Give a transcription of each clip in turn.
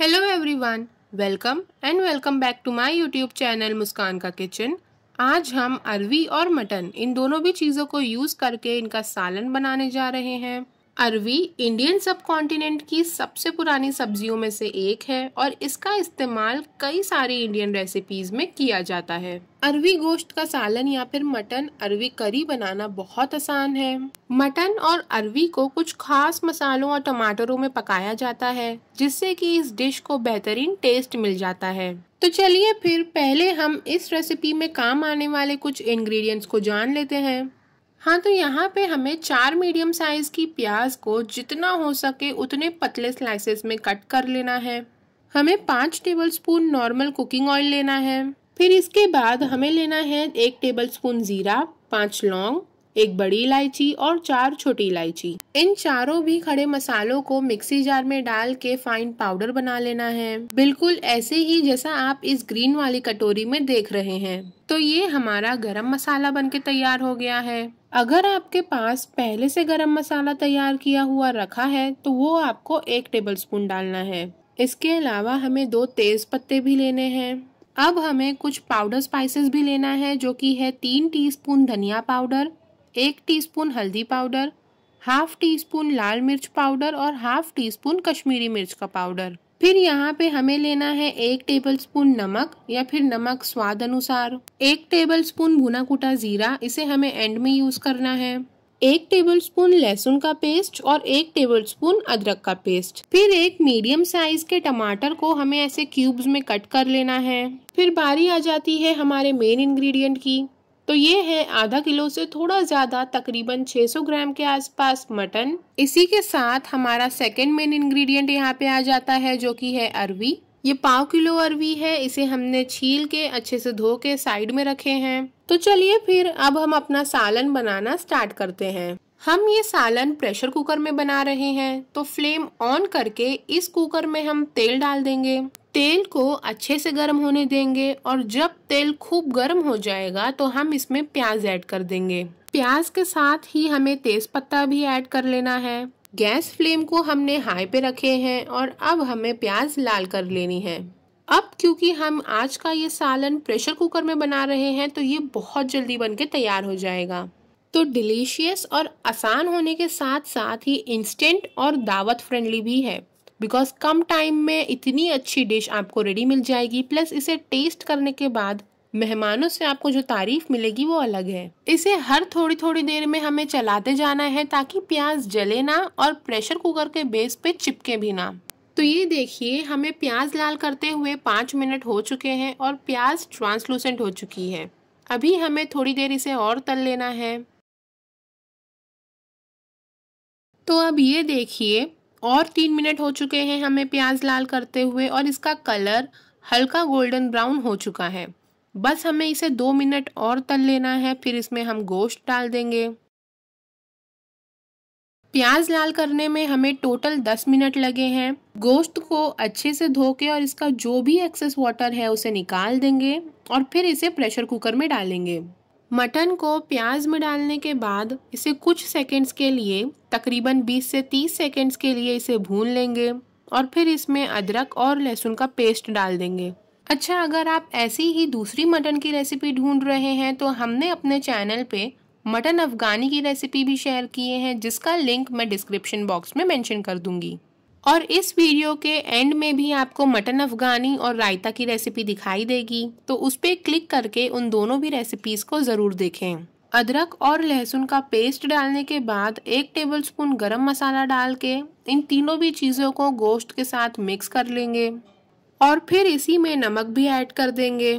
hello everyone welcome and welcome back to my YouTube channel Muskan का kitchen आज हम अरवी और मटन इन दोनों भी चीज़ों को यूज़ करके इनका सालन बनाने जा रहे हैं अरवी इंडियन सब कॉन्टिनेंट की सबसे पुरानी सब्जियों में से एक है और इसका इस्तेमाल कई सारी इंडियन रेसिपीज में किया जाता है अरवी गोश्त का सालन या फिर मटन अरवी करी बनाना बहुत आसान है मटन और अरवी को कुछ खास मसालों और टमाटरों में पकाया जाता है जिससे कि इस डिश को बेहतरीन टेस्ट मिल जाता है तो चलिए फिर पहले हम इस रेसिपी में काम आने वाले कुछ इंग्रेडिएंट्स को जान लेते हैं हाँ तो यहाँ पे हमें चार मीडियम साइज़ की प्याज को जितना हो सके उतने पतले स्लाइसेस में कट कर लेना है हमें पाँच टेबलस्पून नॉर्मल कुकिंग ऑयल लेना है फिर इसके बाद हमें लेना है एक टेबलस्पून ज़ीरा पाँच लौंग एक बड़ी इलायची और चार छोटी इलायची इन चारों भी खड़े मसालों को मिक्सी जार में डाल के फाइन पाउडर बना लेना है बिल्कुल ऐसे ही जैसा आप इस ग्रीन वाली कटोरी में देख रहे हैं तो ये हमारा गरम मसाला बन के तैयार हो गया है अगर आपके पास पहले से गरम मसाला तैयार किया हुआ रखा है तो वो आपको एक टेबल स्पून डालना है इसके अलावा हमें दो तेज पत्ते भी लेने हैं अब हमें कुछ पाउडर स्पाइसेस भी लेना है जो कि है तीन टीस्पून धनिया पाउडर एक टीस्पून हल्दी पाउडर हाफ टी स्पून लाल मिर्च पाउडर और हाफ टी स्पून कश्मीरी मिर्च का पाउडर फिर यहाँ पे हमें लेना है एक टेबलस्पून नमक या फिर नमक स्वाद अनुसार एक टेबलस्पून भुना कुटा जीरा इसे हमें एंड में यूज करना है एक टेबलस्पून लहसुन का पेस्ट और एक टेबलस्पून अदरक का पेस्ट फिर एक मीडियम साइज के टमाटर को हमें ऐसे क्यूब्स में कट कर लेना है फिर बारी आ जाती है हमारे मेन इंग्रेडिएंट की तो ये है आधा किलो से थोड़ा ज़्यादा तकरीबन 600 ग्राम के आसपास मटन इसी के साथ हमारा सेकेंड मेन इंग्रेडिएंट यहाँ पे आ जाता है जो कि है अरवी ये पाव किलो अरवी है इसे हमने छील के अच्छे से धो के साइड में रखे हैं तो चलिए फिर अब हम अपना सालन बनाना स्टार्ट करते हैं हम ये सालन प्रेशर कुकर में बना रहे हैं तो फ्लेम ऑन करके इस कुकर में हम तेल डाल देंगे तेल को अच्छे से गर्म होने देंगे और जब तेल खूब गर्म हो जाएगा तो हम इसमें प्याज ऐड कर देंगे प्याज के साथ ही हमें तेज पत्ता भी ऐड कर लेना है गैस फ्लेम को हमने हाई पे रखे हैं और अब हमें प्याज लाल कर लेनी है अब क्योंकि हम आज का ये सालन प्रेशर कुकर में बना रहे हैं तो ये बहुत जल्दी बन के तैयार हो जाएगा तो डिलीशियस और आसान होने के साथ साथ ही इंस्टेंट और दावत फ्रेंडली भी है बिकॉज कम टाइम में इतनी अच्छी डिश आपको रेडी मिल जाएगी प्लस इसे टेस्ट करने के बाद मेहमानों से आपको जो तारीफ मिलेगी वो अलग है इसे हर थोड़ी थोड़ी देर में हमें चलाते जाना है ताकि प्याज जले ना और प्रेशर कुकर के बेस पे चिपके भी ना तो ये देखिए हमें प्याज लाल करते हुए पाँच मिनट हो चुके हैं और प्याज ट्रांसलूसेंट हो चुकी है अभी हमें थोड़ी देर इसे और तल लेना है तो अब ये देखिए और तीन मिनट हो चुके हैं हमें प्याज लाल करते हुए और इसका कलर हल्का गोल्डन ब्राउन हो चुका है बस हमें इसे दो मिनट और तल लेना है फिर इसमें हम गोश्त डाल देंगे प्याज लाल करने में हमें टोटल दस मिनट लगे हैं गोश्त को अच्छे से धो के और इसका जो भी एक्सेस वाटर है उसे निकाल देंगे और फिर इसे प्रेशर कुकर में डालेंगे मटन को प्याज में डालने के बाद इसे कुछ सेकंड्स के लिए तकरीबन 20 से 30 सेकंड्स के लिए इसे भून लेंगे और फिर इसमें अदरक और लहसुन का पेस्ट डाल देंगे अच्छा अगर आप ऐसी ही दूसरी मटन की रेसिपी ढूंढ रहे हैं तो हमने अपने चैनल पे मटन अफगानी की रेसिपी भी शेयर किए हैं जिसका लिंक मैं डिस्क्रिप्शन बॉक्स में मेंशन कर दूंगी और इस वीडियो के एंड में भी आपको मटन अफगानी और रायता की रेसिपी दिखाई देगी तो उस पर क्लिक करके उन दोनों भी रेसिपीज़ को ज़रूर देखें अदरक और लहसुन का पेस्ट डालने के बाद एक टेबलस्पून गरम मसाला डाल के इन तीनों भी चीज़ों को गोश्त के साथ मिक्स कर लेंगे और फिर इसी में नमक भी ऐड कर देंगे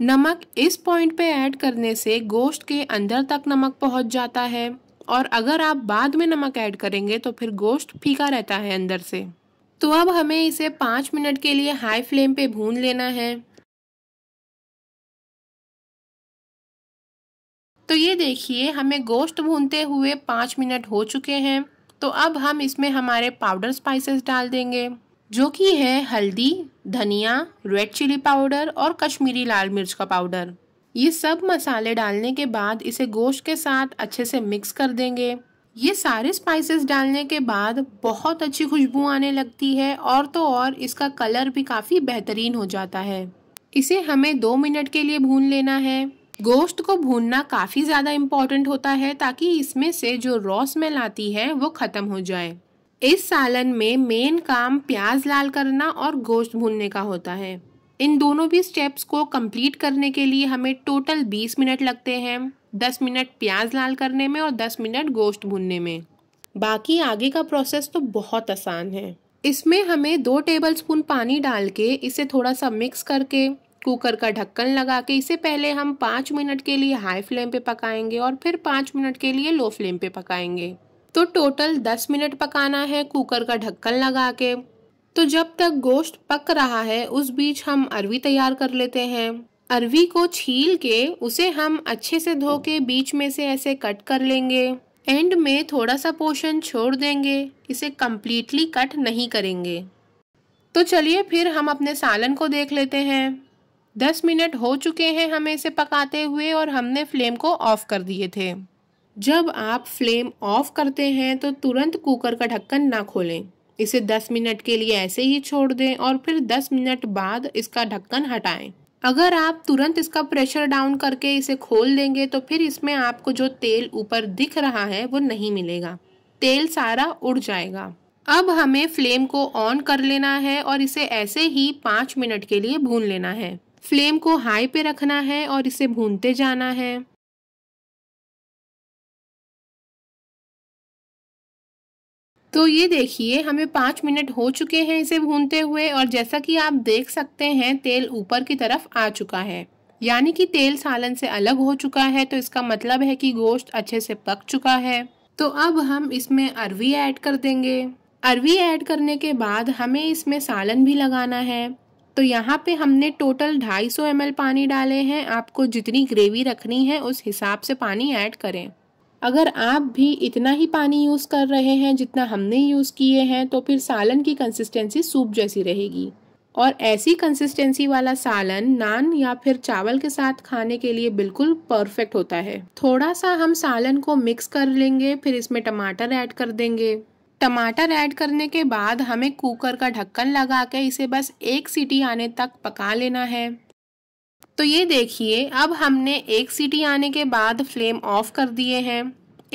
नमक इस पॉइंट पे ऐड करने से गोश्त के अंदर तक नमक पहुंच जाता है और अगर आप बाद में नमक ऐड करेंगे तो फिर गोश्त फीका रहता है अंदर से तो अब हमें इसे पाँच मिनट के लिए हाई फ्लेम पे भून लेना है तो ये देखिए हमें गोश्त भूनते हुए पाँच मिनट हो चुके हैं तो अब हम इसमें हमारे पाउडर स्पाइसेस डाल देंगे जो कि है हल्दी धनिया रेड चिली पाउडर और कश्मीरी लाल मिर्च का पाउडर ये सब मसाले डालने के बाद इसे गोश्त के साथ अच्छे से मिक्स कर देंगे ये सारे स्पाइसेस डालने के बाद बहुत अच्छी खुशबू आने लगती है और तो और इसका कलर भी काफ़ी बेहतरीन हो जाता है इसे हमें दो मिनट के लिए भून लेना है गोश्त को भूनना काफ़ी ज़्यादा इम्पॉर्टेंट होता है ताकि इसमें से जो रॉ स्मेल आती है वो ख़त्म हो जाए इस सालन में मेन काम प्याज लाल करना और गोश्त भूनने का होता है इन दोनों भी स्टेप्स को कंप्लीट करने के लिए हमें टोटल 20 मिनट लगते हैं 10 मिनट प्याज लाल करने में और 10 मिनट गोश्त भुनने में बाकी आगे का प्रोसेस तो बहुत आसान है इसमें हमें दो टेबलस्पून पानी डाल के इसे थोड़ा सा मिक्स करके कुकर का ढक्कन लगा के इसे पहले हम पाँच मिनट के लिए हाई फ्लेम पे पकाएंगे और फिर पाँच मिनट के लिए लो फ्लेम पे पकाएंगे तो टोटल दस मिनट पकाना है कुकर का ढक्कन लगा के तो जब तक गोश्त पक रहा है उस बीच हम अरवी तैयार कर लेते हैं अरवी को छील के उसे हम अच्छे से धो के बीच में से ऐसे कट कर लेंगे एंड में थोड़ा सा पोर्शन छोड़ देंगे इसे कम्प्लीटली कट नहीं करेंगे तो चलिए फिर हम अपने सालन को देख लेते हैं दस मिनट हो चुके हैं हमें इसे पकाते हुए और हमने फ्लेम को ऑफ़ कर दिए थे जब आप फ्लेम ऑफ़ करते हैं तो तुरंत कुकर का ढक्कन ना खोलें इसे 10 मिनट के लिए ऐसे ही छोड़ दें और फिर 10 मिनट बाद इसका ढक्कन हटाएं अगर आप तुरंत इसका प्रेशर डाउन करके इसे खोल देंगे तो फिर इसमें आपको जो तेल ऊपर दिख रहा है वो नहीं मिलेगा तेल सारा उड़ जाएगा अब हमें फ्लेम को ऑन कर लेना है और इसे ऐसे ही पाँच मिनट के लिए भून लेना है फ्लेम को हाई पे रखना है और इसे भूनते जाना है तो ये देखिए हमें पाँच मिनट हो चुके हैं इसे भूनते हुए और जैसा कि आप देख सकते हैं तेल ऊपर की तरफ आ चुका है यानी कि तेल सालन से अलग हो चुका है तो इसका मतलब है कि गोश्त अच्छे से पक चुका है तो अब हम इसमें अरवी ऐड कर देंगे अरवी ऐड करने के बाद हमें इसमें सालन भी लगाना है तो यहाँ पे हमने टोटल 250 ml पानी डाले हैं आपको जितनी ग्रेवी रखनी है उस हिसाब से पानी ऐड करें अगर आप भी इतना ही पानी यूज़ कर रहे हैं जितना हमने यूज़ किए हैं तो फिर सालन की कंसिस्टेंसी सूप जैसी रहेगी और ऐसी कंसिस्टेंसी वाला सालन नान या फिर चावल के साथ खाने के लिए बिल्कुल परफेक्ट होता है थोड़ा सा हम सालन को मिक्स कर लेंगे फिर इसमें टमाटर ऐड कर देंगे टमाटर ऐड करने के बाद हमें कुकर का ढक्कन लगा के इसे बस एक सीटी आने तक पका लेना है तो ये देखिए अब हमने एक सीटी आने के बाद फ्लेम ऑफ कर दिए हैं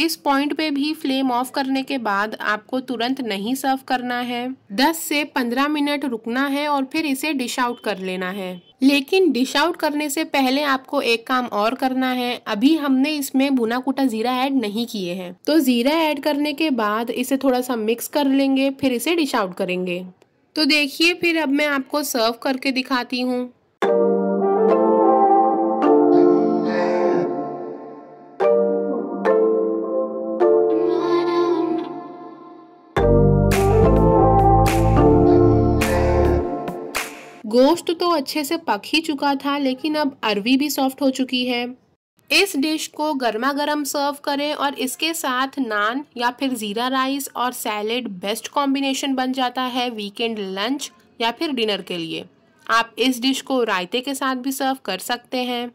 इस पॉइंट पे भी फ्लेम ऑफ करने के बाद आपको तुरंत नहीं सर्व करना है 10 से 15 मिनट रुकना है और फिर इसे डिश आउट कर लेना है लेकिन डिश आउट करने से पहले आपको एक काम और करना है अभी हमने इसमें भुना कुटा जीरा ऐड नहीं किए हैं तो जीरा ऐड करने के बाद इसे थोड़ा सा मिक्स कर लेंगे फिर इसे डिश आउट करेंगे तो देखिए फिर अब मैं आपको सर्व करके दिखाती हूँ गोश्त तो अच्छे से पक ही चुका था लेकिन अब अरवी भी सॉफ्ट हो चुकी है इस डिश को गर्मा गर्म सर्व करें और इसके साथ नान या फिर ज़ीरा राइस और सैलेड बेस्ट कॉम्बिनेशन बन जाता है वीकेंड लंच या फिर डिनर के लिए आप इस डिश को रायते के साथ भी सर्व कर सकते हैं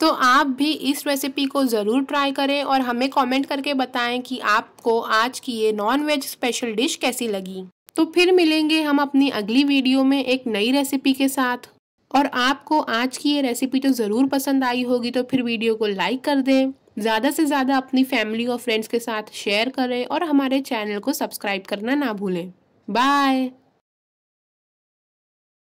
तो आप भी इस रेसिपी को ज़रूर ट्राई करें और हमें कमेंट करके बताएं कि आपको आज की ये नॉन वेज स्पेशल डिश कैसी लगी तो फिर मिलेंगे हम अपनी अगली वीडियो में एक नई रेसिपी के साथ और आपको आज की ये रेसिपी तो ज़रूर पसंद आई होगी तो फिर वीडियो को लाइक कर दें ज़्यादा से ज़्यादा अपनी फैमिली और फ्रेंड्स के साथ शेयर करें और हमारे चैनल को सब्सक्राइब करना ना भूलें बाय